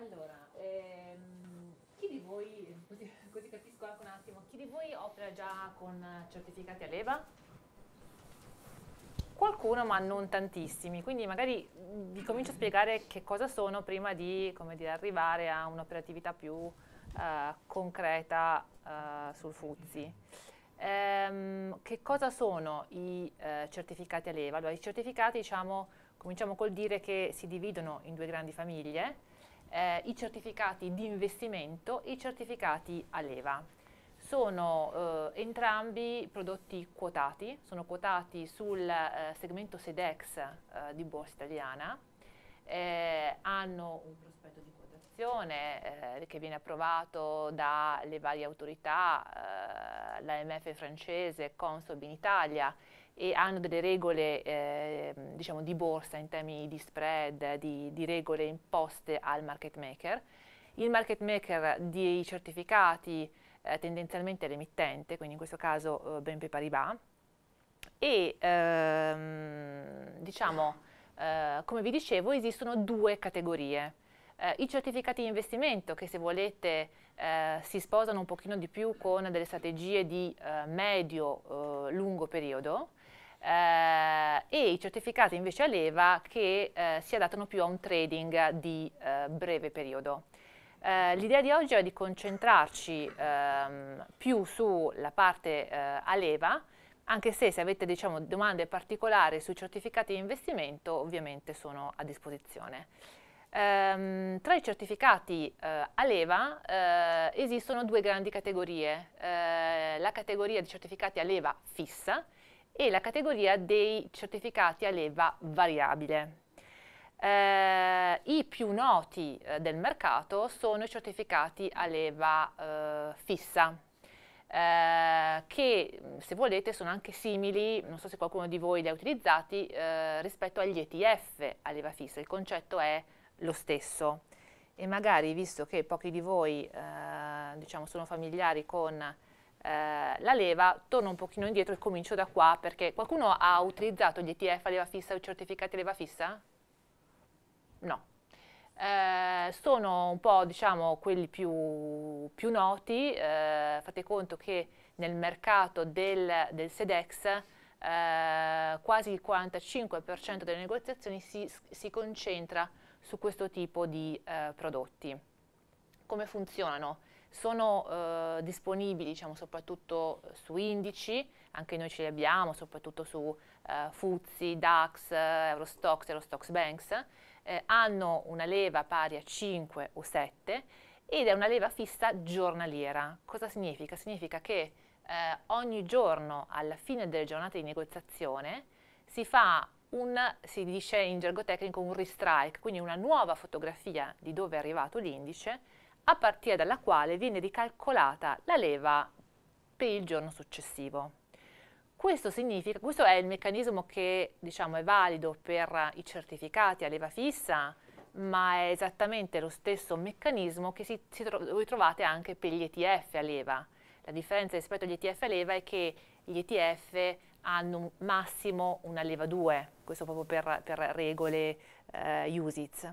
Allora, ehm, chi di voi, così, così, capisco anche un attimo, chi di voi opera già con certificati a leva? Qualcuno, ma non tantissimi, quindi magari vi comincio a spiegare che cosa sono prima di dire, arrivare a un'operatività più eh, concreta eh, sul Fuzzi. Ehm, che cosa sono i eh, certificati a leva? Allora, i certificati, diciamo, cominciamo col dire che si dividono in due grandi famiglie, eh, i certificati di investimento e i certificati a leva. Sono eh, entrambi prodotti quotati, sono quotati sul eh, segmento SEDEX eh, di Borsa Italiana, eh, hanno un prospetto di quotazione eh, che viene approvato dalle varie autorità, l'AMF francese, Consob in Italia, e hanno delle regole eh, diciamo di borsa in termini di spread, di, di, regole imposte al market maker. Il market maker dei certificati eh, tendenzialmente è l'emittente, quindi in questo caso eh, BNP Paribas, e ehm, diciamo, eh, come vi dicevo, esistono due categorie. Eh, I certificati di investimento, che se volete eh, si sposano un pochino di più con delle strategie di eh, medio-lungo eh, periodo eh, e i certificati invece a leva che eh, si adattano più a un trading di breve periodo. L'idea di oggi è di concentrarci ehm, più sulla parte a leva, anche se se avete diciamo, domande particolari sui certificati di investimento ovviamente sono a disposizione. Um, tra i certificati uh, a leva uh, esistono due grandi categorie, uh, la categoria di certificati a leva fissa e la categoria dei certificati a leva variabile. Eh, I più noti del mercato sono i certificati a leva fissa, che se volete sono anche simili, non so se qualcuno di voi li ha utilizzati, rispetto agli ETF a leva fissa. Il concetto è lo stesso e magari visto che pochi di voi eh, diciamo, sono familiari con eh, la leva, torno un pochino indietro e comincio da qua perché qualcuno ha utilizzato gli ETF a leva fissa o i certificati a leva fissa? No. Eh, sono un po' diciamo quelli più, più noti, eh, fate conto che nel mercato del, del SEDEX eh, quasi il 45% delle negoziazioni si, si concentra su questo tipo di eh, prodotti. Come funzionano? Sono eh, disponibili diciamo, soprattutto su indici, anche noi ce li abbiamo, soprattutto su eh, Fuzzi, DAX, eh, Eurostox, Eurostox Banks, eh, hanno una leva pari a 5 o 7 ed è una leva fissa giornaliera. Cosa significa? Significa che eh, ogni giorno alla fine delle giornate di negoziazione si fa un, si dice in gergo tecnico, un restrike, quindi una nuova fotografia di dove è arrivato l'indice, a partire dalla quale viene ricalcolata la leva per il giorno successivo. Questo, significa, questo è il meccanismo che diciamo, è valido per i certificati a leva fissa, ma è esattamente lo stesso meccanismo che si, si tro trovate anche per gli ETF a leva. La differenza rispetto agli ETF a leva è che gli ETF hanno massimo una leva 2, questo proprio per, per regole eh, USITS.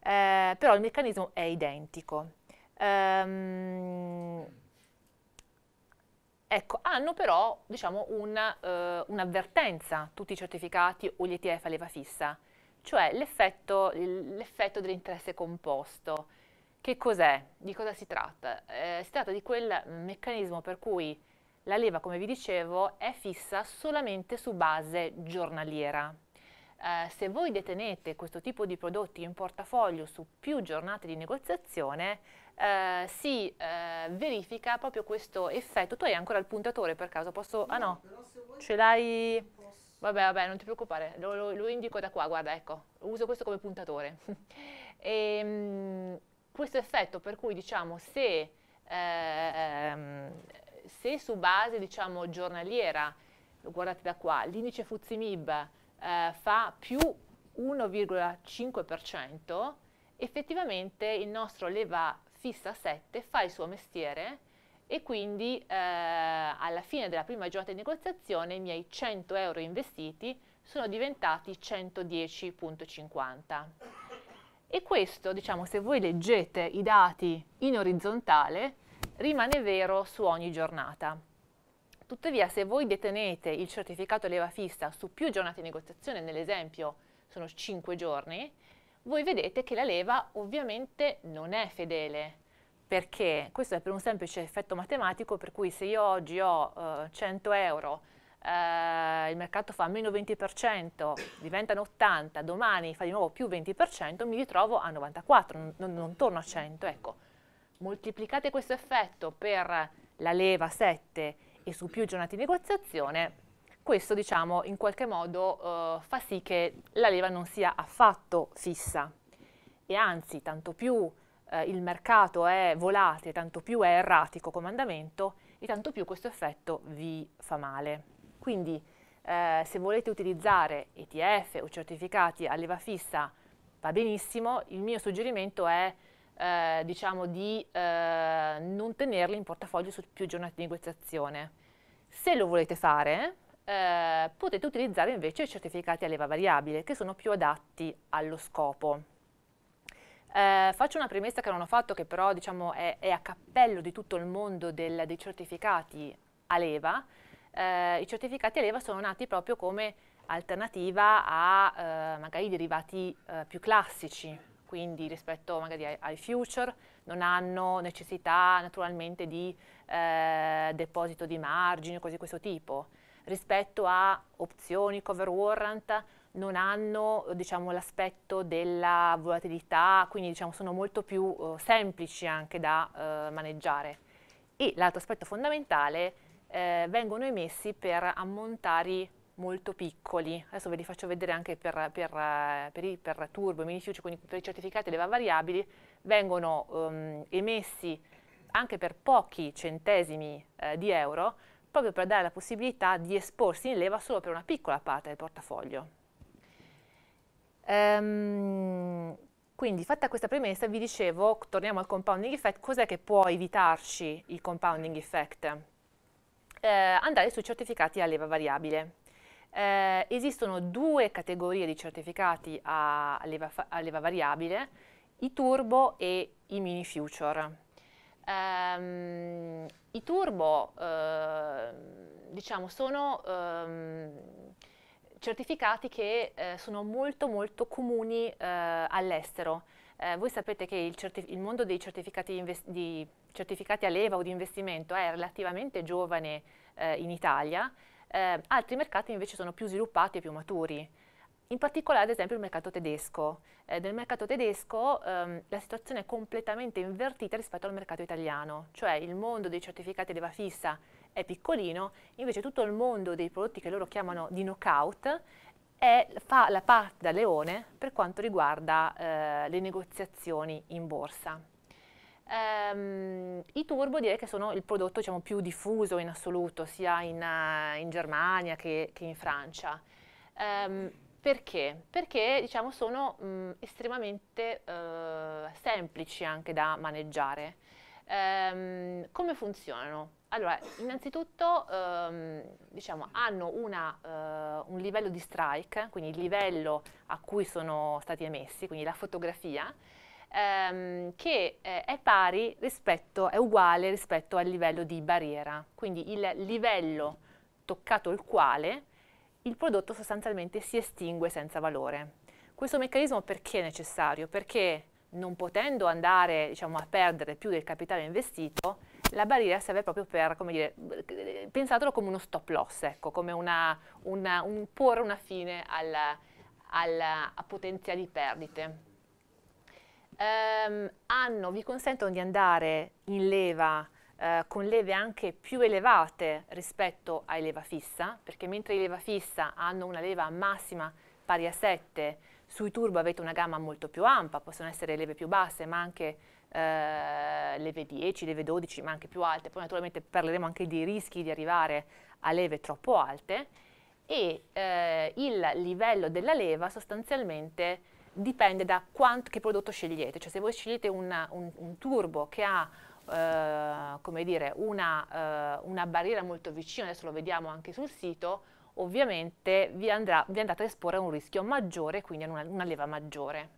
Eh, però il meccanismo è identico. Um, ecco, hanno però diciamo, eh, un'avvertenza uh, un tutti i certificati o gli ETF a leva fissa, cioè l'effetto, dell'interesse composto. Che cos'è? Di cosa si tratta? Eh, si tratta di quel meccanismo per cui la leva, come vi dicevo, è fissa solamente su base giornaliera. Eh, se voi detenete questo tipo di prodotti in portafoglio su più giornate di negoziazione, eh, si eh, verifica proprio questo effetto. Tu hai ancora il puntatore per caso? Posso? ah no, ce l'hai? Vabbè, vabbè, non ti preoccupare, lo, lo, lo, indico da qua, guarda, ecco, uso questo come puntatore. e, ehm, mh, questo effetto per cui diciamo se eh, ehm, se su base diciamo, giornaliera, guardate da qua, l'indice Fuzimib eh, fa più 1,5%, effettivamente il nostro leva fissa 7 fa il suo mestiere e quindi eh, alla fine della prima giornata di negoziazione i miei 100 euro investiti sono diventati 110.50. E questo, diciamo, se voi leggete i dati in orizzontale, rimane vero su ogni giornata. Tuttavia, se voi detenete il certificato leva fissa su più giornate di negoziazione, nell'esempio sono 5 giorni, voi vedete che la leva ovviamente non è fedele, perché questo è per un semplice effetto matematico, per cui se io oggi ho eh, 100 euro, eh, il mercato fa meno 20%, diventano 80, domani fa di nuovo più 20%, mi ritrovo a 94, non, non torno a 100, ecco moltiplicate questo effetto per la leva 7 e su più giornate di negoziazione, questo diciamo in qualche modo eh, fa sì che la leva non sia affatto fissa e anzi tanto più eh, il mercato è volatile, tanto più è erratico come andamento e tanto più questo effetto vi fa male. Quindi eh, se volete utilizzare ETF o certificati a leva fissa va benissimo, il mio suggerimento è eh, diciamo di eh, non tenerli in portafoglio su più giornate di negoziazione. Se lo volete fare, eh, potete utilizzare invece i certificati a leva variabile, che sono più adatti allo scopo. Eh, faccio una premessa che non ho fatto, che però diciamo, è, è, a cappello di tutto il mondo del, dei certificati a leva. Eh, I certificati a leva sono nati proprio come alternativa a eh, magari i derivati eh, più classici, quindi rispetto magari ai, ai future non hanno necessità naturalmente di eh, deposito di margine, cose di questo tipo. Rispetto a opzioni, cover warrant, non hanno diciamo, l'aspetto della volatilità, quindi diciamo, sono molto più eh, semplici anche da eh, maneggiare. E l'altro aspetto fondamentale, eh, vengono emessi per ammontari molto piccoli. Adesso ve li faccio vedere anche per, per, eh, per, i, per Turbo, Mini quindi per i certificati e le variabili, vengono um, emessi anche per pochi centesimi eh, di euro, proprio per dare la possibilità di esporsi in leva solo per una piccola parte del portafoglio. Um, quindi fatta questa premessa vi dicevo, torniamo al compounding effect, cos'è che può evitarci il compounding effect? Eh, andare sui certificati a leva variabile. Eh, esistono due categorie di certificati a leva, a leva, variabile, i turbo e i mini future. Um, I turbo uh, diciamo, sono um, certificati che eh, sono molto molto comuni eh, all'estero. Eh, voi sapete che il, il mondo dei certificati, di certificati a leva o di investimento è relativamente giovane eh, in Italia, eh, altri mercati invece sono più sviluppati e più maturi. In particolare ad esempio il mercato tedesco. Eh, nel mercato tedesco ehm, la situazione è completamente invertita rispetto al mercato italiano, cioè il mondo dei certificati leva fissa è piccolino, invece tutto il mondo dei prodotti che loro chiamano di knockout è, fa la parte da leone per quanto riguarda eh, le negoziazioni in borsa. Um, I turbo direi che sono il prodotto diciamo, più diffuso in assoluto, sia in, uh, in Germania che, che, in Francia. Um, perché? Perché diciamo, sono um, estremamente uh, semplici anche da maneggiare. Ehm, come funzionano? Allora, innanzitutto diciamo, hanno una, uh, un livello di strike, quindi il livello a cui sono stati emessi, quindi la fotografia, ehm, che eh, è pari rispetto, è uguale rispetto al livello di barriera, quindi il livello toccato il quale il prodotto sostanzialmente si estingue senza valore. Questo meccanismo perché è necessario? Perché non potendo andare diciamo, a perdere più del capitale investito, la barriera serve proprio per, come dire, pensatelo come uno stop loss, ecco, come una, una, un porre una fine alla, alla, a potenziali perdite ehm, hanno, vi consentono di andare in leva eh, con leve anche più elevate rispetto ai leva fissa, perché mentre i leva fissa hanno una leva massima pari a 7, sui turbo avete una gamma molto più ampia, possono essere leve più basse, ma anche eh, leve 10, leve 12, ma anche più alte. Poi naturalmente parleremo anche dei rischi di arrivare a leve troppo alte e eh, il livello della leva sostanzialmente dipende da quanto, che prodotto scegliete, cioè se voi scegliete una, un, un, turbo che ha eh, come dire, una, eh, una, barriera molto vicina, adesso lo vediamo anche sul sito, ovviamente vi, andrà, vi andate a esporre a un rischio maggiore, quindi a una, una leva maggiore.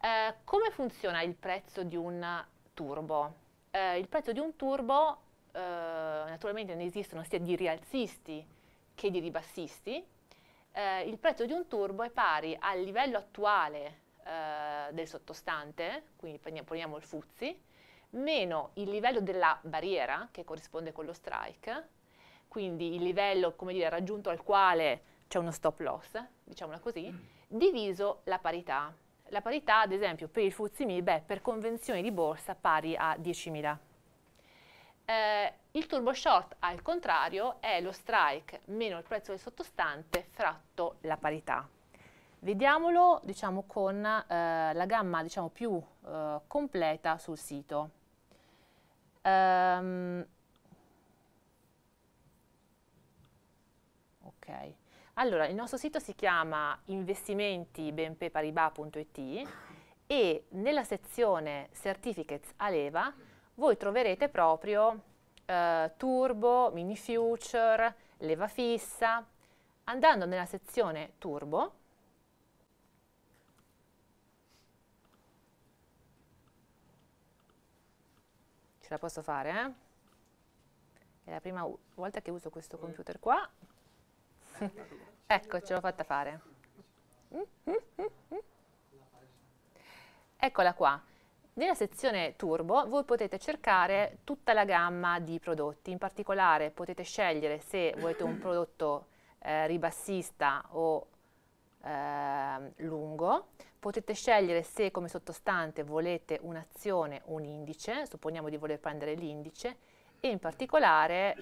Eh, come funziona il prezzo di un turbo? Eh, il prezzo di un turbo eh, naturalmente ne esistono sia di rialzisti che di ribassisti, eh, il prezzo di un turbo è pari al livello attuale eh, del sottostante, quindi poniamo il Fuzzi, meno il livello della barriera, che corrisponde con lo strike, quindi il livello dire, raggiunto al quale c'è uno stop loss, diciamola così, diviso la parità. La parità, ad esempio, per il Fuzzi MIB è per convenzione di borsa pari a 10.000 eh, il turbo short al contrario è lo strike meno il prezzo del sottostante fratto la parità. Vediamolo diciamo, con eh, la gamma diciamo, più eh, completa sul sito. Um, ok, allora il nostro sito si chiama investimenti.bnpparibas.it e nella sezione Certificates a leva voi troverete proprio eh, Turbo, Mini Future, leva fissa. Andando nella sezione Turbo, ce la posso fare, eh? È la prima volta che uso questo computer qua. ecco, ce l'ho fatta fare. Mm, mm, mm, Eccola qua. Nella sezione Turbo voi potete cercare tutta la gamma di prodotti, in particolare potete scegliere se volete un prodotto eh, ribassista o eh, lungo, potete scegliere se come sottostante volete un'azione o un indice, supponiamo di voler prendere l'indice, e in particolare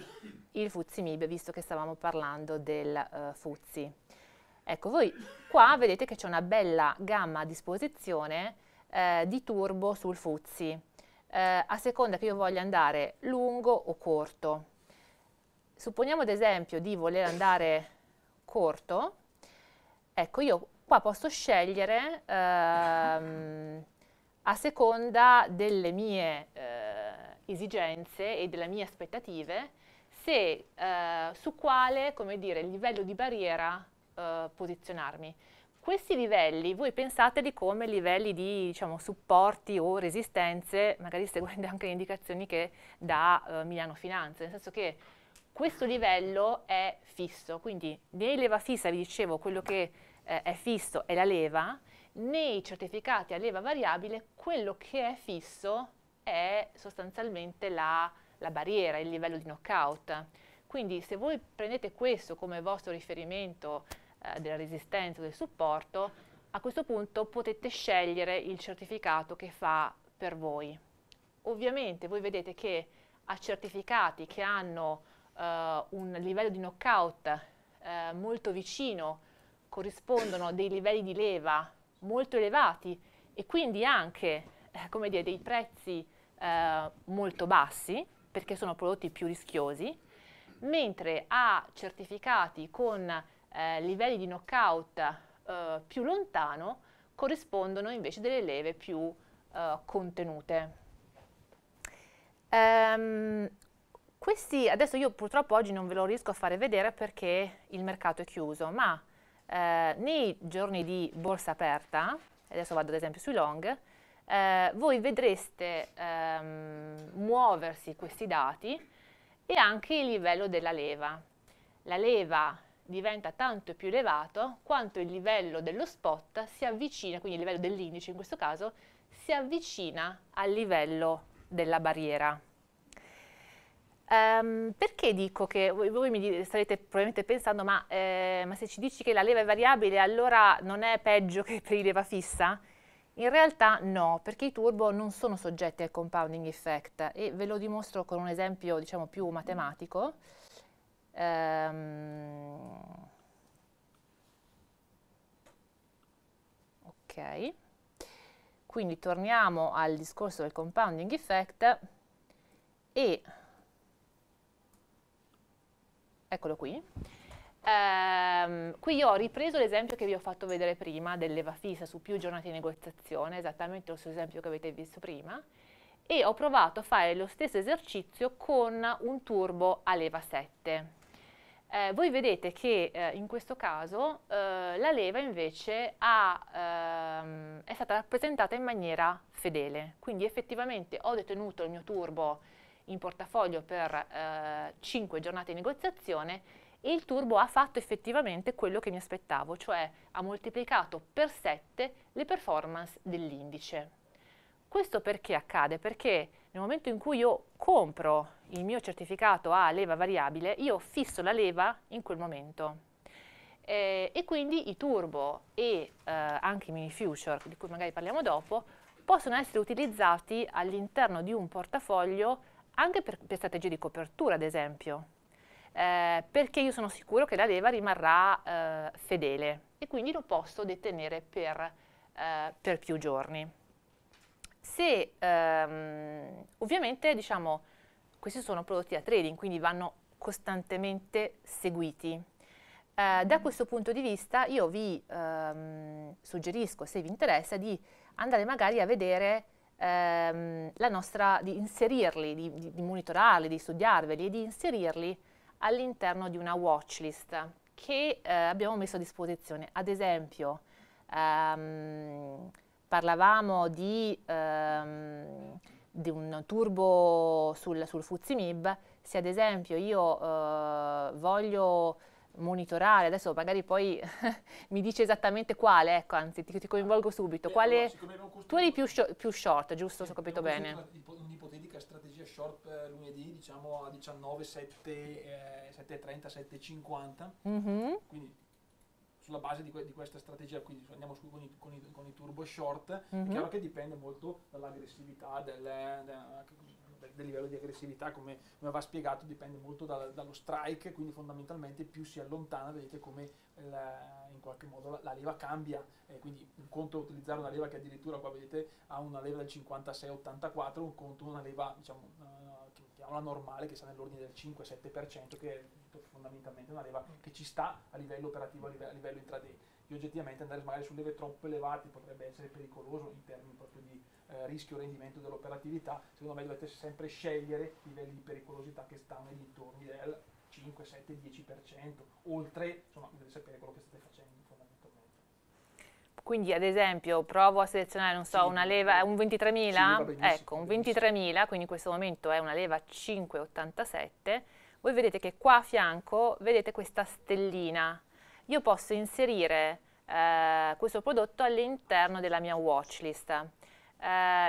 il Fuzzi visto che stavamo parlando del eh, Fuzzi. Ecco, voi qua vedete che c'è una bella gamma a disposizione eh, di turbo sul Fuzzi, eh, a seconda che io voglia andare lungo o corto. Supponiamo ad esempio di voler andare corto, ecco io qua posso scegliere ehm, a seconda delle mie eh, esigenze e delle mie aspettative se eh, su quale, come dire, livello di barriera eh, posizionarmi. Questi livelli, voi pensateli come livelli di diciamo, supporti o resistenze, magari seguendo anche le indicazioni che dà eh, Milano Finanza, nel senso che questo livello è fisso, quindi nei leva fissa, vi dicevo, quello che eh, è fisso è la leva, nei certificati a leva variabile quello che è fisso è sostanzialmente la, la barriera, il livello di knockout. Quindi se voi prendete questo come vostro riferimento eh, della resistenza, del supporto, a questo punto potete scegliere il certificato che fa per voi. Ovviamente voi vedete che a certificati che hanno eh, un livello di knockout eh, molto vicino corrispondono dei livelli di leva molto elevati e quindi anche eh, come dire, dei prezzi eh, molto bassi perché sono prodotti più rischiosi, mentre a certificati con eh, livelli di knockout eh, più lontano corrispondono invece delle leve più eh, contenute. Um, questi, adesso io purtroppo oggi non ve lo riesco a fare vedere perché il mercato è chiuso, ma eh, nei giorni di borsa aperta, adesso vado ad esempio sui long, eh, voi vedreste ehm, muoversi questi dati e anche il livello della leva. La leva diventa tanto più elevato quanto il livello dello spot si avvicina, quindi il livello dell'indice in questo caso, si avvicina al livello della barriera. Um, perché dico che voi, voi, mi starete probabilmente pensando, ma, eh, ma se ci dici che la leva è variabile allora non è peggio che per i leva fissa? In realtà no, perché i turbo non sono soggetti al compounding effect e ve lo dimostro con un esempio diciamo più matematico. Um, ok, quindi torniamo al discorso del compounding effect e eccolo qui. Um, qui io ho ripreso l'esempio che vi ho fatto vedere prima dell'eva fissa su più giornate di negoziazione, esattamente lo stesso esempio che avete visto prima, e ho provato a fare lo stesso esercizio con un turbo a leva 7. Eh, voi vedete che eh, in questo caso eh, la leva invece ha, ehm, è stata rappresentata in maniera fedele, quindi effettivamente ho detenuto il mio turbo in portafoglio per 5 eh, giornate di negoziazione e il turbo ha fatto effettivamente quello che mi aspettavo, cioè ha moltiplicato per 7 le performance dell'indice. Questo perché accade? Perché nel momento in cui io compro il mio certificato a leva variabile, io fisso la leva in quel momento. Eh, e quindi i turbo e eh, anche i mini future, di cui magari parliamo dopo, possono essere utilizzati all'interno di un portafoglio anche per, per strategie di copertura, ad esempio, eh, perché io sono sicuro che la leva rimarrà eh, fedele e quindi lo posso detenere per, eh, per più giorni. Se ehm, ovviamente diciamo questi sono prodotti da trading, quindi vanno costantemente seguiti. Eh, da mm. questo punto di vista io vi ehm, suggerisco, se vi interessa, di andare magari a vedere ehm, la nostra, di inserirli, di, di, di monitorarli, di studiarveli e di inserirli all'interno di una watchlist che eh, abbiamo messo a disposizione. Ad esempio, ehm, parlavamo di, ehm, di un turbo sul, sul Fuzimib, se ad esempio io eh, voglio monitorare, adesso magari poi mi dice esattamente quale, ecco, anzi ti, ti coinvolgo subito, eh, quale, tu eri più, più, short, giusto, se ho capito bene? Un'ipotetica strategia short eh, lunedì, diciamo a 19, 7, eh, 7.30, 7.50, mm -hmm. quindi sulla base di, que- di questa strategia, quindi andiamo su con i, con i, con i turbo short, mm-hmm. è mhm. chiaro che dipende molto dall'aggressività del, del, del livello di aggressività, come, come va spiegato, dipende molto da, dallo strike, quindi fondamentalmente più si allontana, vedete come la, in qualche modo la, la leva cambia, eh, quindi un conto è utilizzare una leva che addirittura qua vedete ha una leva del 56-84, un conto una leva diciamo alla diciamo, normale che sta nell'ordine del 5-7%, che è fondamentalmente una leva che ci sta a livello operativo, a livello, a livello intraday. E oggettivamente andare magari su leve troppo elevate potrebbe essere pericoloso in termini proprio di eh, rischio-rendimento dell'operatività, secondo me dovete sempre scegliere livelli di pericolosità che stanno nei dintorni del 5, 7, 10%, oltre, insomma dovete sapere quello che state facendo. Quindi ad esempio provo a selezionare, non so, sì, una leva, un 23.000, sì, ecco, un 23.000, quindi in questo momento è una leva 587, voi vedete che qua a fianco vedete questa stellina. Io posso inserire eh, questo prodotto all'interno della mia watchlist. Eh,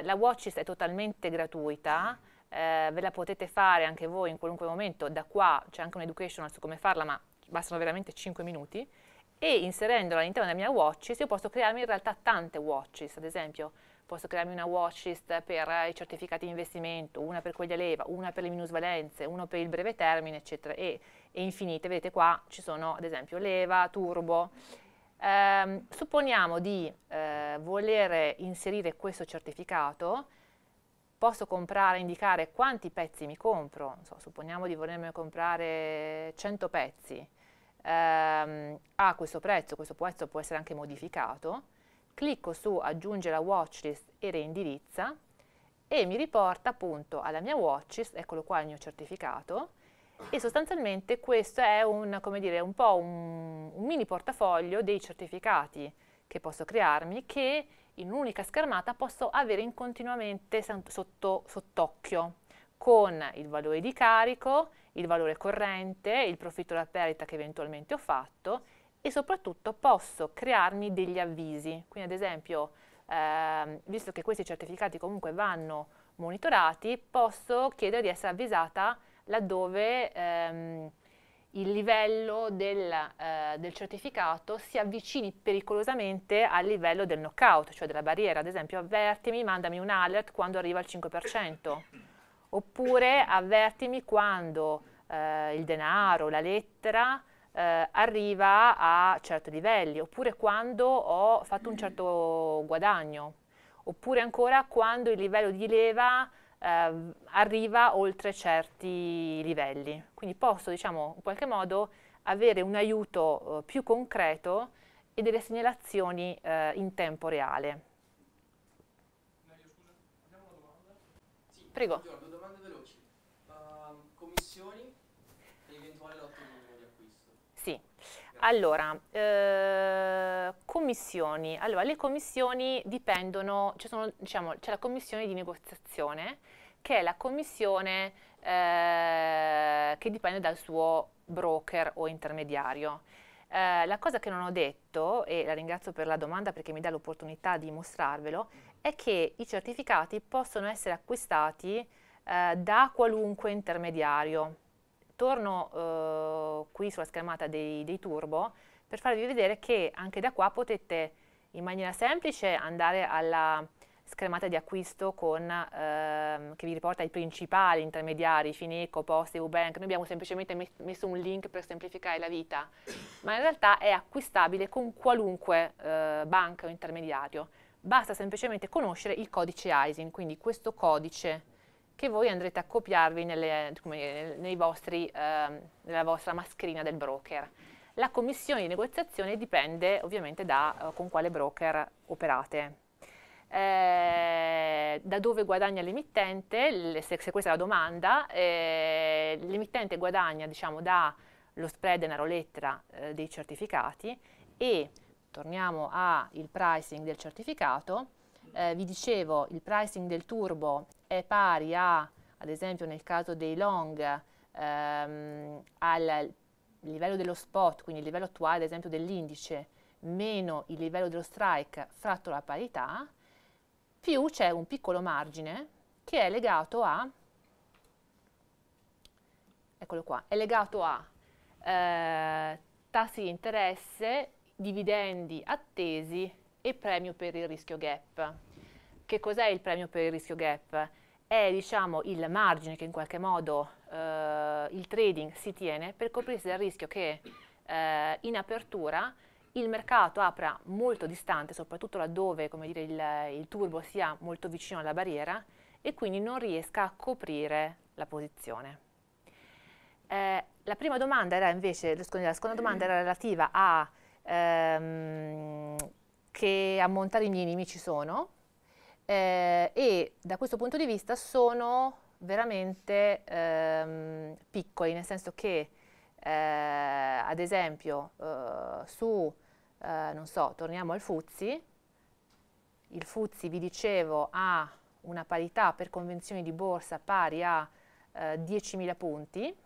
la watchlist è totalmente gratuita, eh, ve la potete fare anche voi in qualunque momento, da qua c'è anche un educational su come farla, ma bastano veramente 5 minuti e inserendolo all'interno della mia watchlist io posso crearmi in realtà tante watchlist, ad esempio posso crearmi una watchlist per i certificati di investimento, una per quelli a leva, una per le minusvalenze, una per il breve termine, eccetera, e, e infinite, vedete qua ci sono ad esempio leva, turbo. Eh, supponiamo di eh, voler inserire questo certificato, posso comprare, indicare quanti pezzi mi compro, so, supponiamo di volermi comprare 100 pezzi, ehm, ha questo prezzo, questo prezzo può essere anche modificato, clicco su aggiungere la watchlist e reindirizza e mi riporta appunto alla mia watchlist, eccolo qua il mio certificato, e sostanzialmente questo è un, dire, un po' un, un mini portafoglio dei certificati che posso crearmi che in un'unica schermata posso avere continuamente sotto, sott'occhio con il valore di carico il valore corrente, il profitto da perdita che eventualmente ho fatto e soprattutto posso crearmi degli avvisi. Quindi ad esempio, eh, visto che questi certificati comunque vanno monitorati, posso chiedere di essere avvisata laddove ehm, il livello del, eh, del, certificato si avvicini pericolosamente al livello del knockout, cioè della barriera. Ad esempio avvertimi, mandami un alert quando arriva al 5% oppure avvertimi quando eh, il denaro, la lettera eh, arriva a certi livelli, oppure quando ho fatto un certo guadagno, oppure ancora quando il livello di leva eh, arriva oltre certi livelli. Quindi posso, diciamo, in qualche modo avere un aiuto eh, più concreto e delle segnalazioni eh, in tempo reale. Prego. Allora, eh, commissioni. Allora, le commissioni dipendono, c'è sono, diciamo, la commissione di negoziazione, che è la commissione eh, che dipende dal suo broker o intermediario. Eh, la cosa che non ho detto, e la ringrazio per la domanda perché mi dà l'opportunità di mostrarvelo, è che i certificati possono essere acquistati eh, da qualunque intermediario, torno eh, qui sulla schermata dei, dei, turbo per farvi vedere che anche da qua potete in maniera semplice andare alla schermata di acquisto con, ehm, che vi riporta i principali intermediari, Fineco, Poste, Ubank. Noi abbiamo semplicemente messo un link per semplificare la vita, ma in realtà è acquistabile con qualunque eh, banca o intermediario. Basta semplicemente conoscere il codice ISIN, quindi questo codice che voi andrete a copiarvi nelle, dire, vostri, eh, nella vostra mascherina del broker. La commissione di negoziazione dipende ovviamente da eh, con quale broker operate. Eh, da dove guadagna l'emittente, se, se, questa è la domanda, eh, l'emittente guadagna diciamo, dallo spread denaro lettera eh, dei certificati e torniamo al pricing del certificato, eh, vi dicevo il pricing del turbo è pari a, ad esempio nel caso dei long, ehm, al livello dello spot, quindi il livello attuale ad esempio dell'indice, meno il livello dello strike fratto la parità, più c'è un piccolo margine che è legato a, eccolo qua, è legato a eh, tassi di interesse, dividendi attesi e premio per il rischio gap. Che cos'è il premio per il rischio gap? È diciamo, il margine che in qualche modo eh, il trading si tiene per coprirsi dal rischio che eh, in apertura il mercato apra molto distante, soprattutto laddove dire, il, il turbo sia molto vicino alla barriera e quindi non riesca a coprire la posizione. Eh, la prima domanda era invece, la seconda domanda era relativa a ehm, che ammontari minimi ci sono eh, e da questo punto di vista sono veramente ehm, piccoli, nel senso che eh, ad esempio eh, su, eh, non so, torniamo al Fuzzi, il Fuzzi vi dicevo ha una parità per convenzioni di borsa pari a 10.000 eh, punti,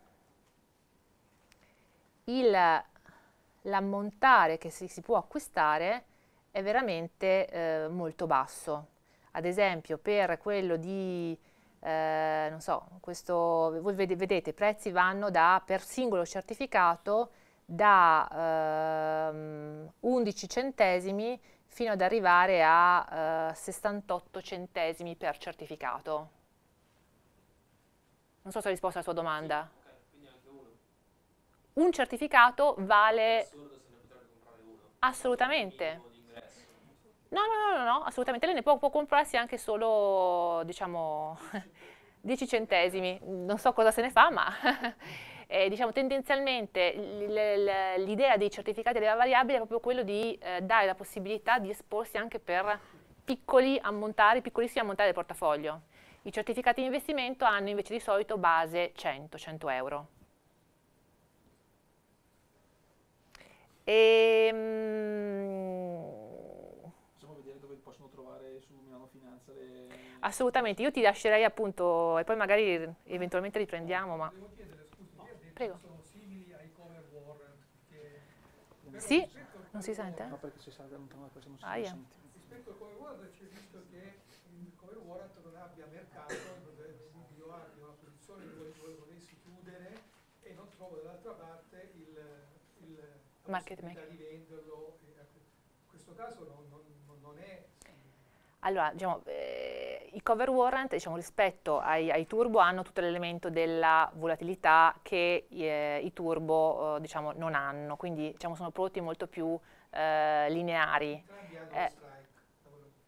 l'ammontare che si, si, può acquistare è veramente eh, molto basso ad esempio per quello di, eh, non so, questo, voi vede, vedete i prezzi vanno da, per singolo certificato da ehm, 11 centesimi fino ad arrivare a eh, 68 centesimi per certificato. Non so se ho risposto alla sua domanda. Sì, okay, Un certificato vale... Assolutamente. No, no, no, no, no assolutamente. Lei ne può, può, comprarsi anche solo, diciamo, 10 centesimi. Non so cosa se ne fa, ma eh, diciamo, tendenzialmente l'idea dei certificati della variabile è proprio quello di eh, dare la possibilità di esporsi anche per piccoli ammontari, piccolissimi ammontari del portafoglio. I certificati di investimento hanno invece di solito base 100, 100 euro. E, mm, Assolutamente, io ti lascerei appunto, e poi magari eventualmente riprendiamo, ma... Prego. Sì, non si sente? No, perché si salga lontano da questo, non si ah, yeah. Rispetto al cover warrant c'è visto che il cover warrant non abbia mercato, io abbia una posizione dove volessi chiudere e non trovo dall'altra parte il, il market maker ecco, In questo caso non, non, non è allora, diciamo, eh, i cover warrant diciamo, rispetto ai, ai, turbo hanno tutto l'elemento della volatilità che eh, i turbo eh, diciamo, non hanno, quindi diciamo, sono prodotti molto più eh, lineari. Eh,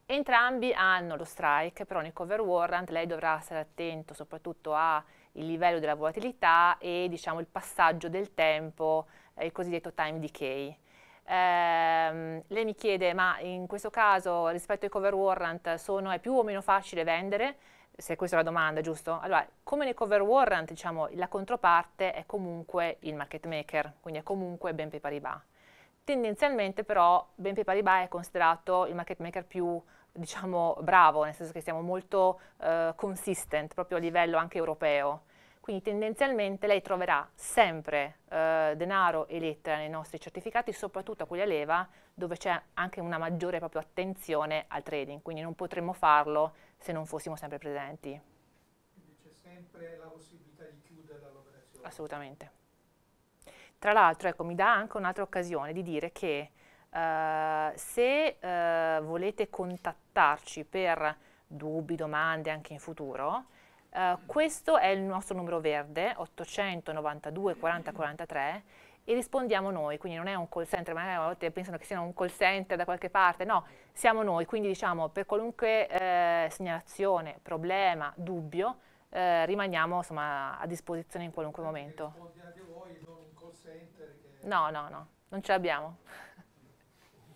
entrambi hanno lo strike, però nel cover warrant lei dovrà stare attento soprattutto al livello della volatilità e diciamo, il passaggio del tempo, eh, il cosiddetto time decay. Eh, lei mi chiede, ma in questo caso rispetto ai cover warrant sono, è più o meno facile vendere? Se questa è la domanda, giusto? Allora, come nei cover warrant, diciamo, la controparte è comunque il market maker, quindi è comunque BNP Paribas. Tendenzialmente però BNP Paribas è considerato il market maker più diciamo bravo, nel senso che siamo molto eh, consistent proprio a livello anche europeo. Quindi tendenzialmente lei troverà sempre eh, denaro e lettera nei nostri certificati, soprattutto a quelli a leva, dove c'è anche una maggiore proprio attenzione al trading, quindi non potremmo farlo se non fossimo sempre presenti. Quindi c'è sempre la possibilità di chiudere l'operazione. Assolutamente. Tra l'altro, ecco, mi dà anche un'altra occasione di dire che eh, se eh, volete contattarci per dubbi, domande anche in futuro, eh, questo è il nostro numero verde, 892 40 43, e rispondiamo noi, quindi non è un call center, magari a volte pensano che sia un call center da qualche parte, no, siamo noi, quindi diciamo per qualunque eh, segnalazione, problema, dubbio, eh, rimaniamo insomma, a disposizione in qualunque momento. no, no, no, non ce l'abbiamo.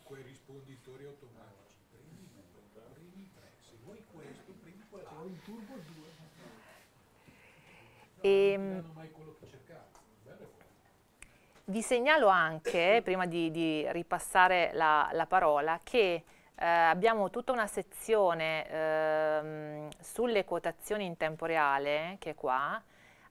Quei risponditori automatici, prendi, prendi, prendi, prendi, prendi, prendi, prendi, prendi, prendi, prendi, prendi, prendi, e, ehm, vi segnalo anche, eh, prima di, di ripassare la, la, parola, che eh, abbiamo tutta una sezione eh, sulle quotazioni in tempo reale, che è qua,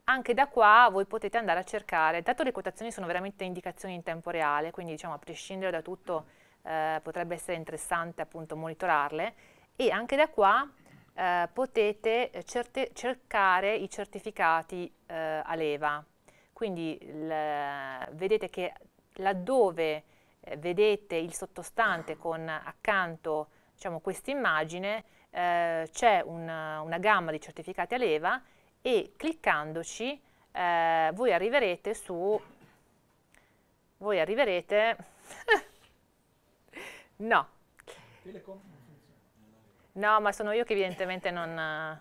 anche da qua voi potete andare a cercare, dato le quotazioni sono veramente indicazioni in tempo reale, quindi diciamo a prescindere da tutto eh, potrebbe essere interessante appunto monitorarle, e anche da qua eh, potete eh, cercare i certificati eh, a leva. Quindi eh, vedete che laddove eh, vedete il sottostante con accanto diciamo, questa immagine eh, c'è una, una, gamma di certificati a leva e cliccandoci voi arriverete su... Voi arriverete... no, Telecom. No, ma sono io che evidentemente non, eh,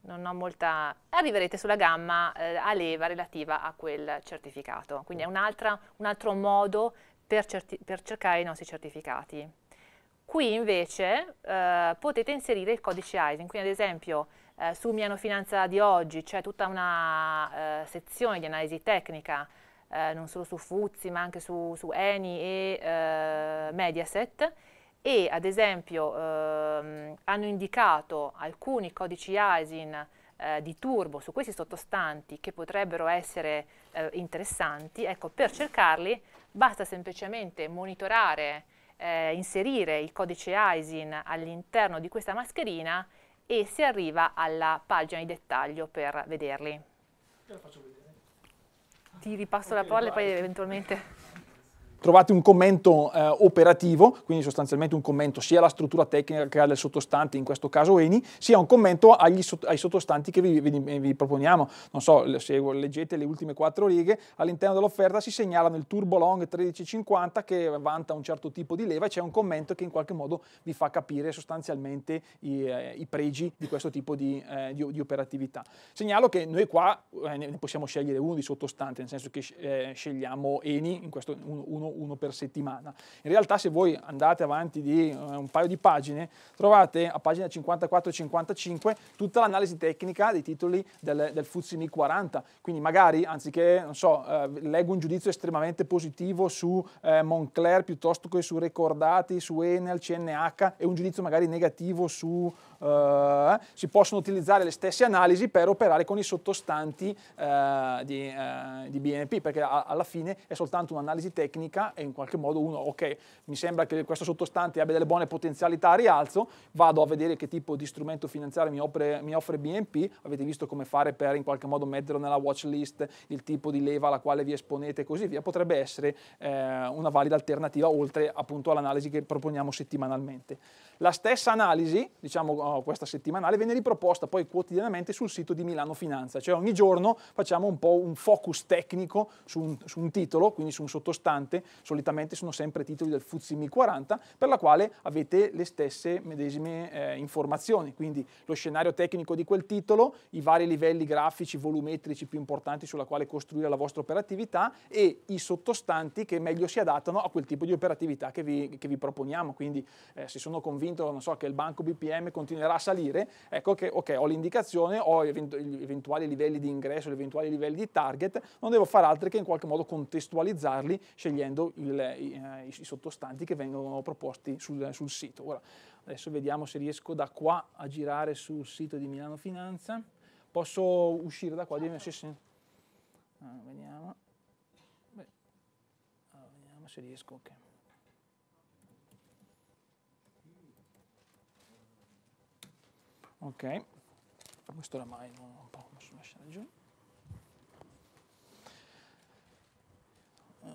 non ho molta... Arriverete sulla gamma eh, a leva relativa a quel certificato. Quindi è un, altro modo per, per, cercare i nostri certificati. Qui invece eh, potete inserire il codice ISIN, quindi ad esempio eh, su Miano Finanza di oggi c'è tutta una eh, sezione di analisi tecnica, eh, non solo su Fuzzi ma anche su, su Eni e Mediaset, e ad esempio ehm, hanno indicato alcuni codici ASIN eh, di turbo su questi sottostanti che potrebbero essere eh, interessanti, ecco per cercarli basta semplicemente monitorare, eh, inserire il codice ASIN all'interno di questa mascherina e si arriva alla pagina di dettaglio per vederli. Ti ripasso okay, la parola e poi eventualmente trovate un commento eh, operativo, quindi sostanzialmente un commento sia alla struttura tecnica che alle sottostante, in questo caso ENI, sia un commento agli, ai sottostanti che vi, vi, vi, proponiamo. Non so, se leggete le ultime quattro righe, all'interno dell'offerta si segnalano il Turbo Long 1350 che vanta un certo tipo di leva e c'è un commento che in qualche modo vi fa capire sostanzialmente i, eh, i pregi di questo tipo di, eh, di, di, operatività. Segnalo che noi qua eh, ne possiamo scegliere uno di sottostante, nel senso che eh, scegliamo ENI, in questo uno, uno uno per settimana. In realtà se voi andate avanti di eh, un paio di pagine, trovate a pagina 54 55 tutta l'analisi tecnica dei titoli del, del Fuzzini 40, quindi magari anziché, non so, eh, leggo un giudizio estremamente positivo su eh, Moncler piuttosto che su Recordati, su Enel, CNH e un giudizio magari negativo su eh, si possono utilizzare le stesse analisi per operare con i sottostanti eh, di, eh, di, BNP, perché a, alla fine è soltanto un'analisi tecnica e in qualche modo uno, ok, mi sembra che questo sottostante abbia delle buone potenzialità a rialzo, vado a vedere che tipo di strumento finanziario mi offre, mi offre BNP, avete visto come fare per in qualche modo metterlo nella watch list, il tipo di leva alla quale vi esponete e così via, potrebbe essere eh, una valida alternativa oltre appunto all'analisi che proponiamo settimanalmente. La stessa analisi, diciamo oh, questa settimanale, viene riproposta poi quotidianamente sul sito di Milano Finanza, cioè ogni giorno facciamo un po' un focus tecnico su un, su un titolo, quindi su un sottostante, solitamente sono sempre titoli del Fuzzi 40, per la quale avete le stesse medesime eh, informazioni, quindi lo scenario tecnico di quel titolo, i vari livelli grafici, volumetrici più importanti sulla quale costruire la vostra operatività e i sottostanti che meglio si adattano a quel tipo di operatività che vi, che vi proponiamo, quindi eh, se sono convinto vinto non so, che il banco BPM continuerà a salire, ecco che okay, ho l'indicazione, ho gli eventuali livelli di ingresso, gli eventuali livelli di target, non devo fare altro che in qualche modo contestualizzarli scegliendo il, eh, i, i, sottostanti che vengono proposti sul, sul sito. Ora, adesso vediamo se riesco da qua a girare sul sito di Milano Finanza. Posso uscire da qua? Certo. Sì, sì. Ah, vediamo. Beh, allora, ah, vediamo se riesco. Okay. ok questo oramai non un po' messo una giù eh.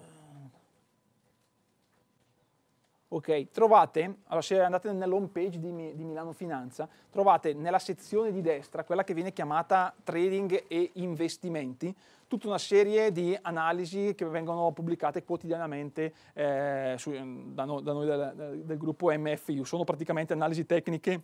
ok trovate allora se andate nell'home page di, di Milano Finanza trovate nella sezione di destra quella che viene chiamata trading e investimenti tutta una serie di analisi che vengono pubblicate quotidianamente eh, su, da, no, da, noi del, del gruppo MFU sono praticamente analisi tecniche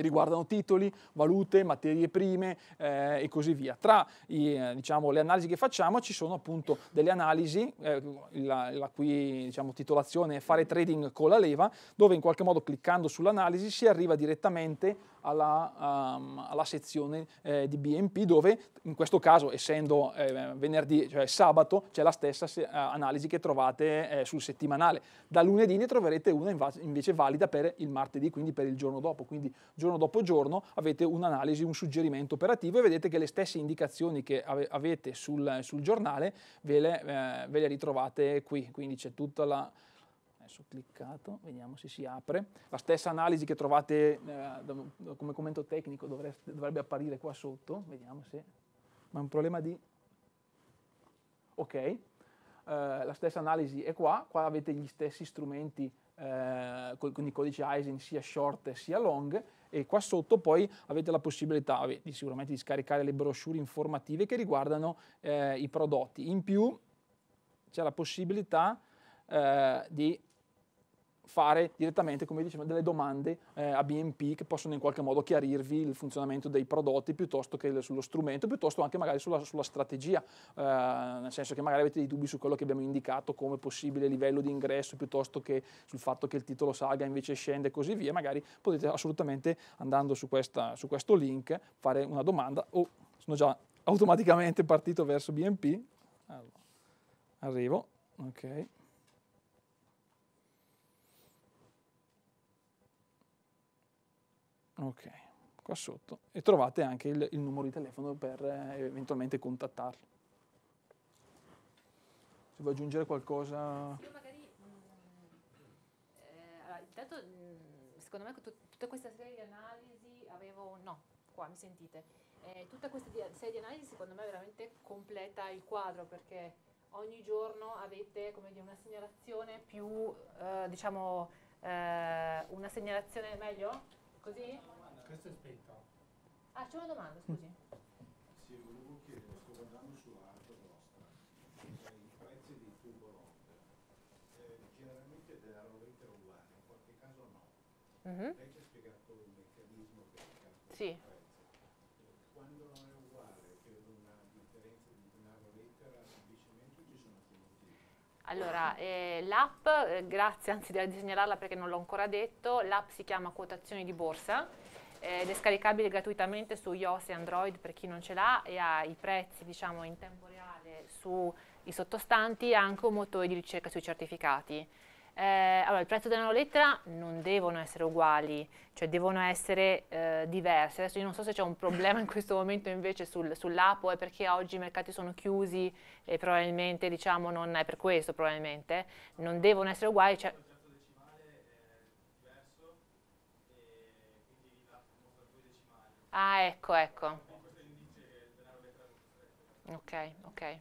che riguardano titoli, valute, materie prime eh, e così via. Tra i, eh, diciamo, le analisi che facciamo ci sono appunto delle analisi, eh, la, la, cui diciamo, titolazione è fare trading con la leva, dove in qualche modo cliccando sull'analisi si arriva direttamente alla, um, alla sezione eh, di BNP dove in questo caso essendo eh, venerdì, cioè sabato, c'è la stessa se- eh, analisi che trovate eh, sul settimanale. Da lunedì ne troverete una inv- invece valida per il martedì, quindi per il giorno dopo, quindi giorno dopo giorno avete un'analisi, un suggerimento operativo e vedete che le stesse indicazioni che ave- avete sul, sul, giornale ve le, eh, ve le ritrovate qui, quindi c'è tutta la Adesso cliccato, vediamo se si apre. La stessa analisi che trovate eh, come commento tecnico dovreste, dovrebbe apparire qua sotto, vediamo se... Ma è un problema di... Ok, eh, la stessa analisi è qua, qua avete gli stessi strumenti eh, con, con i codici ISIN sia short sia long e qua sotto poi avete la possibilità di, sicuramente di scaricare le brochure informative che riguardano eh, i prodotti. In più c'è la possibilità eh, di fare direttamente, come dicevo, delle domande eh, a BNP che possono in qualche modo chiarirvi il funzionamento dei prodotti piuttosto che sullo strumento, piuttosto anche magari sulla, sulla strategia, eh, nel senso che magari avete dei dubbi su quello che abbiamo indicato come possibile livello di ingresso, piuttosto che sul fatto che il titolo salga invece scende e così via, magari potete assolutamente andando su, questa, su questo link fare una domanda o oh, sono già automaticamente partito verso BNP. Allora, arrivo, ok. Ok, qua sotto. E trovate anche il, il numero di telefono per eh, eventualmente contattarli. Se vuoi aggiungere qualcosa... Io magari... Mh, mm, eh, allora, intanto, mh, mm, secondo me, tut tutta questa serie di analisi avevo... No, qua mi sentite. Eh, tutta questa serie di analisi, secondo me, veramente completa il quadro perché ogni giorno avete dire, una segnalazione più, eh, diciamo, eh, una segnalazione meglio? Così? Questo è spento. Ah, c'è una domanda, scusi. Mm. Sì, volevo chiedere, sto guardando sulla arte vostra, eh, i prezzi di turbo rock, eh, generalmente della rovetta uguale, in qualche caso no. Mm -hmm. Lei ci ha spiegato il meccanismo che è il caso. Sì. Allora, eh, l'app, eh, grazie anzi di segnalarla perché non l'ho ancora detto, l'app si chiama Quotazioni di Borsa eh, ed è scaricabile gratuitamente su iOS e Android per chi non ce l'ha e ha i prezzi diciamo, in tempo reale sui sottostanti e anche un motore di ricerca sui certificati eh, allora il prezzo della lettera non devono essere uguali, cioè devono essere eh, diversi. Adesso io non so se c'è un problema in questo momento invece sul, sull'APO, è perché oggi i mercati sono chiusi e probabilmente diciamo non è per questo probabilmente, non devono essere uguali. Cioè, Ah, ecco, ecco. Ok, ok.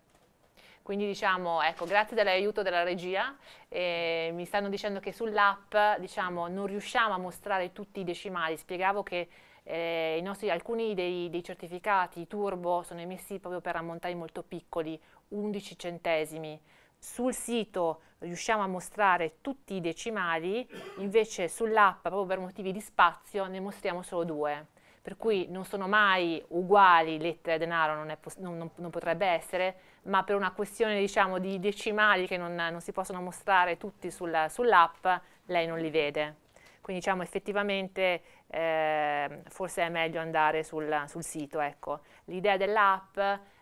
Quindi diciamo, ecco, grazie dell'aiuto della regia, eh, mi stanno dicendo che sull'app diciamo, non riusciamo a mostrare tutti i decimali, spiegavo che eh, nostri, alcuni dei, dei, certificati turbo sono emessi proprio per ammontari molto piccoli, 11 centesimi. Sul sito riusciamo a mostrare tutti i decimali, invece sull'app, proprio per motivi di spazio, ne mostriamo solo due per cui non sono mai uguali lettere e denaro, non, non, non, potrebbe essere, ma per una questione diciamo, di decimali che non, non, si possono mostrare tutti sull'app, lei non li vede. Quindi diciamo, effettivamente eh, forse è meglio andare sul, sul sito. Ecco. L'idea dell'app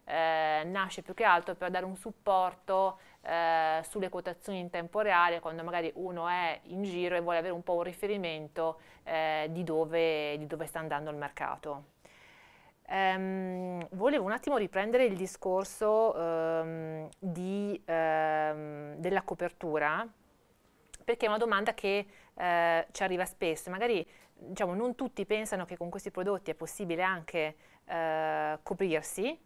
eh, nasce più che altro per dare un supporto eh, sulle quotazioni in tempo reale quando magari uno è in giro e vuole avere un po' un riferimento eh, di, dove, di, dove, sta andando il mercato. Ehm, volevo un attimo riprendere il discorso ehm, di, ehm, della copertura perché è una domanda che eh, ci arriva spesso, magari diciamo, non tutti pensano che con questi prodotti è possibile anche eh, coprirsi.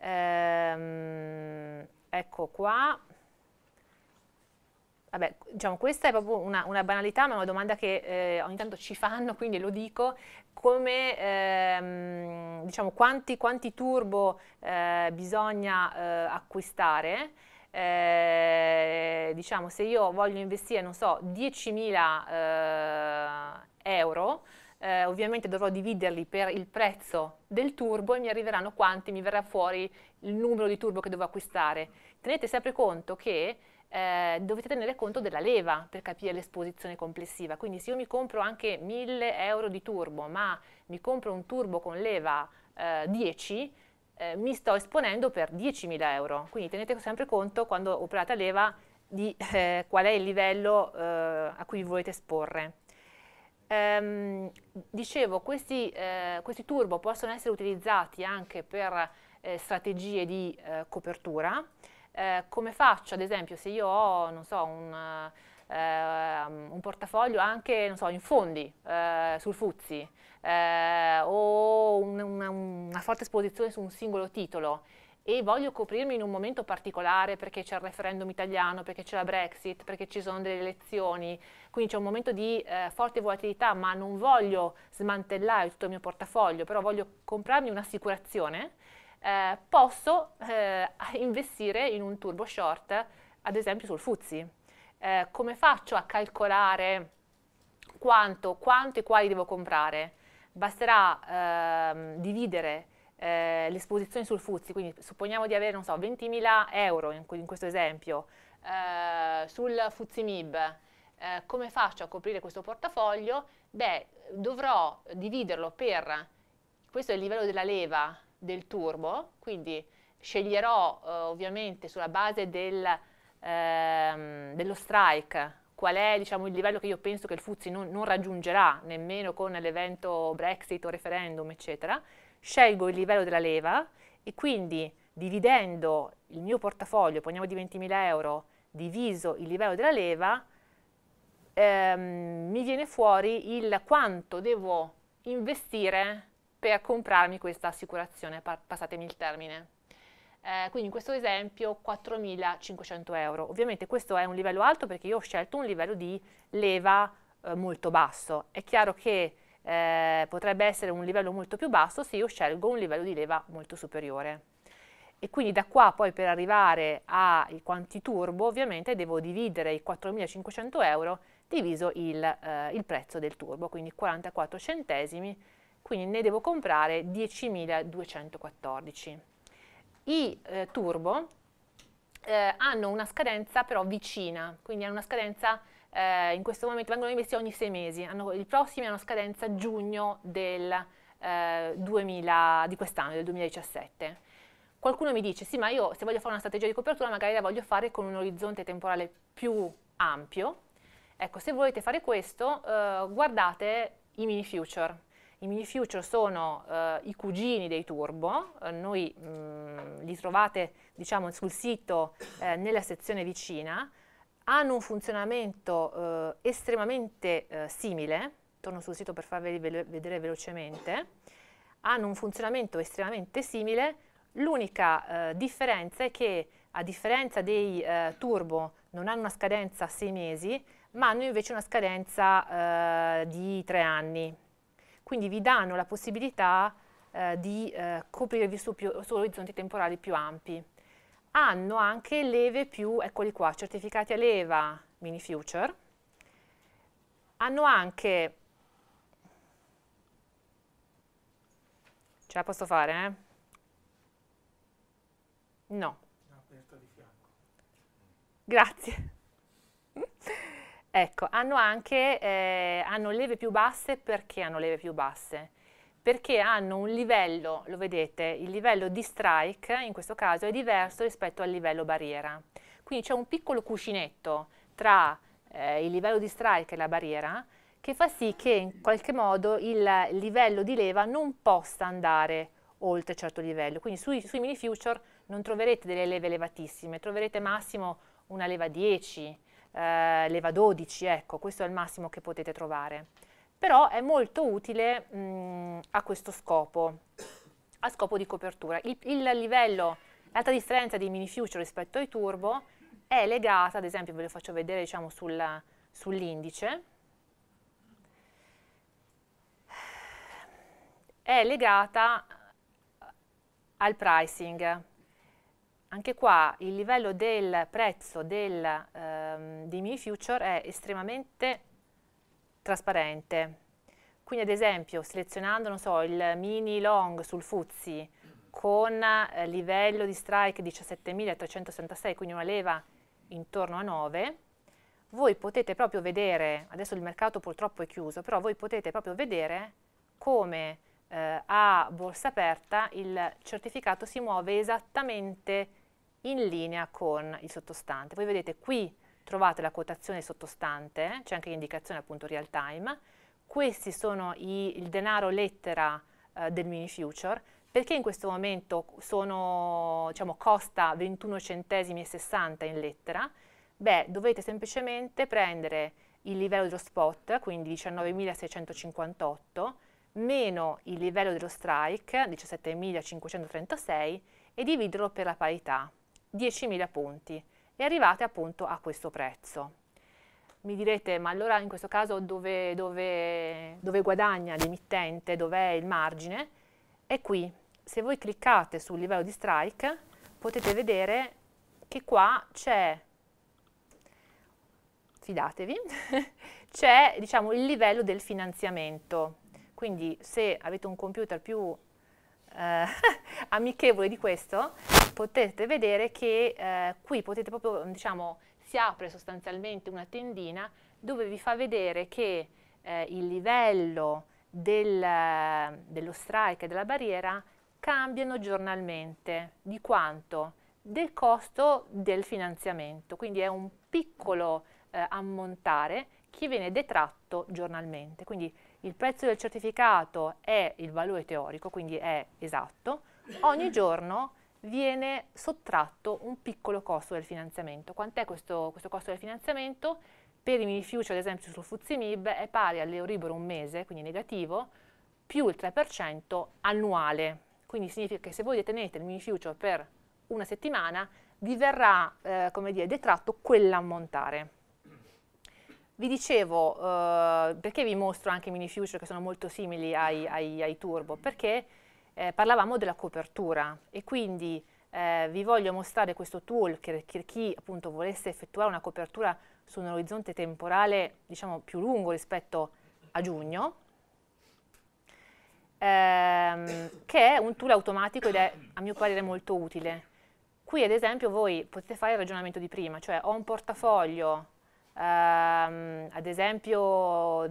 Ehm, ecco qua, Vabbè, diciamo, questa è proprio una, una, banalità, ma è una domanda che eh, ogni tanto ci fanno, quindi lo dico, come, ehm, diciamo, quanti, quanti turbo eh, bisogna eh, acquistare? Eh, diciamo, se io voglio investire, non so, 10.000 eh, euro, eh, ovviamente dovrò dividerli per il prezzo del turbo e mi arriveranno quanti, mi verrà fuori il numero di turbo che devo acquistare. Tenete sempre conto che eh, dovete tenere conto della leva per capire l'esposizione complessiva. Quindi se io mi compro anche 1000 euro di turbo, ma mi compro un turbo con leva eh, 10, eh, mi sto esponendo per 10.000 euro. Quindi tenete sempre conto quando operate a leva di eh, qual è il livello eh, a cui vi volete esporre. Ehm, dicevo, questi, eh, questi, turbo possono essere utilizzati anche per strategie di copertura, eh, come faccio ad esempio se io ho, so, un, eh, un, portafoglio anche, so, in fondi eh, sul Fuzzi eh, o un, una, una forte esposizione su un singolo titolo e voglio coprirmi in un momento particolare perché c'è il referendum italiano, perché c'è la Brexit, perché ci sono delle elezioni, quindi c'è un momento di eh, forte volatilità, ma non voglio smantellare tutto il mio portafoglio, però voglio comprarmi un'assicurazione eh, posso eh, investire in un turbo short, ad esempio sul Fuzzi. Eh, come faccio a calcolare quanto, quanto e quali devo comprare? Basterà ehm, dividere eh, l'esposizione sul Fuzzi, quindi supponiamo di avere, non so, 20.000 euro in, in, questo esempio, eh, sul Fuzzi MIB, eh, come faccio a coprire questo portafoglio? Beh, dovrò dividerlo per, questo è il livello della leva del turbo, quindi sceglierò eh, ovviamente sulla base del, ehm, dello strike qual è diciamo, il livello che io penso che il Fuzzi non, non raggiungerà, nemmeno con l'evento Brexit o referendum, eccetera, scelgo il livello della leva e quindi dividendo il mio portafoglio, poniamo di 20.000 euro, diviso il livello della leva, ehm, mi viene fuori il quanto devo investire per comprarmi questa assicurazione, passatemi il termine. Eh, quindi in questo esempio 4.500 euro. Ovviamente questo è un livello alto perché io ho scelto un livello di leva eh, molto basso. È chiaro che eh, potrebbe essere un livello molto più basso se io scelgo un livello di leva molto superiore. E quindi da qua poi per arrivare ai quanti turbo ovviamente devo dividere i 4.500 euro diviso il, eh, il prezzo del turbo, quindi 44 centesimi quindi ne devo comprare 10.214. I eh, turbo eh, hanno una scadenza però vicina, quindi hanno una scadenza eh, in questo momento vengono investiti ogni sei mesi, hanno, i prossimi hanno scadenza giugno del, 2000, eh, di quest'anno, del 2017. Qualcuno mi dice, sì ma io se voglio fare una strategia di copertura magari la voglio fare con un orizzonte temporale più ampio, Ecco, se volete fare questo, eh, guardate i mini future. I mini future sono eh, i cugini dei turbo, eh, noi mh, mm, li trovate diciamo, sul sito eh, nella sezione vicina, hanno un funzionamento eh, estremamente eh, simile, torno sul sito per farveli velo vedere velocemente, hanno un funzionamento estremamente simile, l'unica eh, differenza è che a differenza dei turbo non hanno una scadenza a sei mesi, ma hanno invece una scadenza di tre anni, quindi vi danno la possibilità eh, di eh, coprirvi su, più, su, orizzonti temporali più ampi. Hanno anche leve più, eccoli qua, certificati a leva mini future, hanno anche, ce la posso fare, eh? No. Grazie. Ecco, hanno anche eh, hanno leve più basse perché hanno leve più basse? Perché hanno un livello, lo vedete, il livello di strike in questo caso è diverso rispetto al livello barriera. Quindi c'è un piccolo cuscinetto tra eh, il livello di strike e la barriera che fa sì che in qualche modo il livello di leva non possa andare oltre certo livello. Quindi sui, sui mini future non troverete delle leve elevatissime, troverete massimo una leva 10, eh, leva 12, ecco, questo è il massimo che potete trovare. Però è molto utile mh, a questo scopo, a scopo di copertura. Il, il livello, l'altra differenza dei mini future rispetto ai turbo è legata, ad esempio ve lo faccio vedere diciamo, sul, sull'indice, è legata al pricing, anche qua il livello del prezzo del, ehm, dei miei future è estremamente trasparente. Quindi ad esempio selezionando so, il mini long sul Fuzzi con eh, livello di strike 17.366, quindi una leva intorno a 9, voi potete proprio vedere, adesso il mercato purtroppo è chiuso, però voi potete proprio vedere come eh, a borsa aperta il certificato si muove esattamente in linea con il sottostante. Voi vedete qui trovate la quotazione sottostante, c'è anche l'indicazione appunto real time, questi sono i, il denaro lettera eh, del mini future, perché in questo momento sono, diciamo, costa 21 centesimi e 60 in lettera? Beh, dovete semplicemente prendere il livello dello spot, quindi 19.658, meno il livello dello strike, 17.536, e dividerlo per la parità, 10.000 punti e arrivate appunto a questo prezzo. Mi direte, ma allora in questo caso dove, dove, dove guadagna l'emittente, dov'è il margine? È qui. Se voi cliccate sul livello di strike potete vedere che qua c'è, fidatevi, c'è diciamo, il livello del finanziamento. Quindi se avete un computer più eh, amichevole di questo, potete vedere che eh, qui potete proprio, diciamo, si apre sostanzialmente una tendina dove vi fa vedere che eh, il livello del, dello strike e della barriera cambiano giornalmente di quanto del costo del finanziamento, quindi è un piccolo eh, ammontare che viene detratto giornalmente. Quindi il prezzo del certificato è il valore teorico, quindi è esatto, ogni giorno viene sottratto un piccolo costo del finanziamento. Quant'è questo, questo costo del finanziamento? Per i mini ad esempio sul Fuzimib, è pari all'Euribor un mese, quindi negativo, più il 3% annuale. Quindi significa che se voi detenete il mini per una settimana, vi verrà eh, come dire, detratto quell'ammontare. Vi dicevo, eh, perché vi mostro anche i mini che sono molto simili ai, ai, ai turbo? Perché eh, parlavamo della copertura e quindi eh, vi voglio mostrare questo tool che, che chi appunto volesse effettuare una copertura su un orizzonte temporale diciamo più lungo rispetto a giugno, ehm, che è un tool automatico ed è a mio parere molto utile. Qui ad esempio voi potete fare il ragionamento di prima, cioè ho un portafoglio, ehm, ad esempio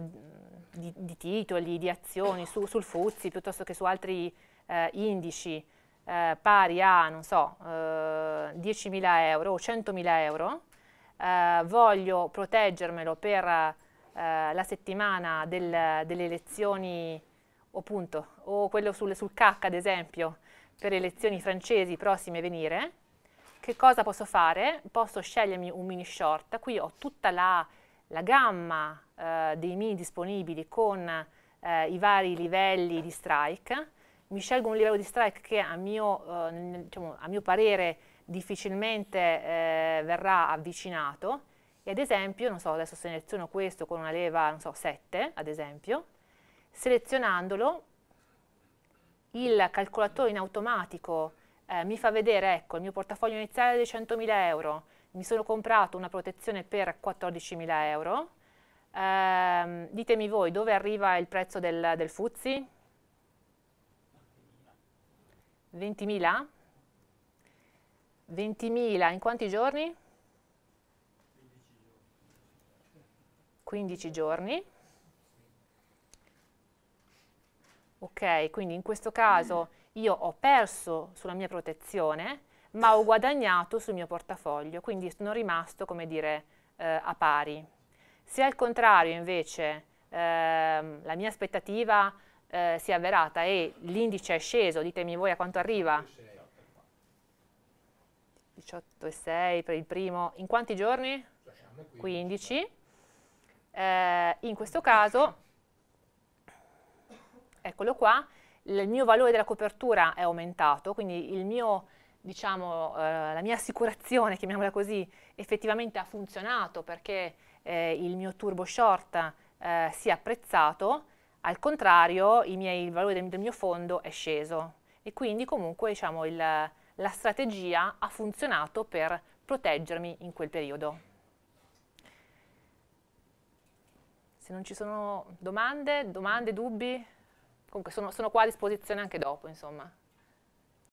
di, di, titoli, di azioni su, sul Fuzzi piuttosto che su altri eh, indici eh, pari a, non so, eh, 10.000 euro o 100.000 euro, eh, voglio proteggermelo per eh, la settimana del, delle elezioni, o punto, o quello sul, sul CAC ad esempio, per elezioni francesi prossime a venire, che cosa posso fare? Posso scegliermi un mini short, qui ho tutta la, la gamma eh, dei mini disponibili con eh, i vari livelli di strike, mi scelgo un livello di strike che a mio, eh, diciamo, a mio parere difficilmente eh, verrà avvicinato e ad esempio, non so, adesso seleziono questo con una leva, non so, 7 ad esempio, selezionandolo il calcolatore in automatico eh, mi fa vedere, ecco, il mio portafoglio iniziale è di 100.000 euro, mi sono comprato una protezione per 14.000 euro, ehm, ditemi voi dove arriva il prezzo del, del Fuzzi? 20.000? 20.000 in quanti giorni? 15 giorni. Ok, quindi in questo caso io ho perso sulla mia protezione, ma ho guadagnato sul mio portafoglio, quindi sono rimasto, come dire, eh, a pari. Se al contrario invece eh, la mia aspettativa eh, si è avverata e l'indice è sceso, ditemi voi a quanto arriva? 18,6 per il primo, in quanti giorni? 15. Eh, in questo caso, eccolo qua, il mio valore della copertura è aumentato, quindi il mio, diciamo, eh, la mia assicurazione, chiamiamola così, effettivamente ha funzionato perché eh, il mio turbo short eh, si è apprezzato, al contrario, miei, il valore del, del, mio fondo è sceso e quindi comunque diciamo, il, la strategia ha funzionato per proteggermi in quel periodo. Se non ci sono domande, domande, dubbi, comunque sono, sono qua a disposizione anche dopo, insomma.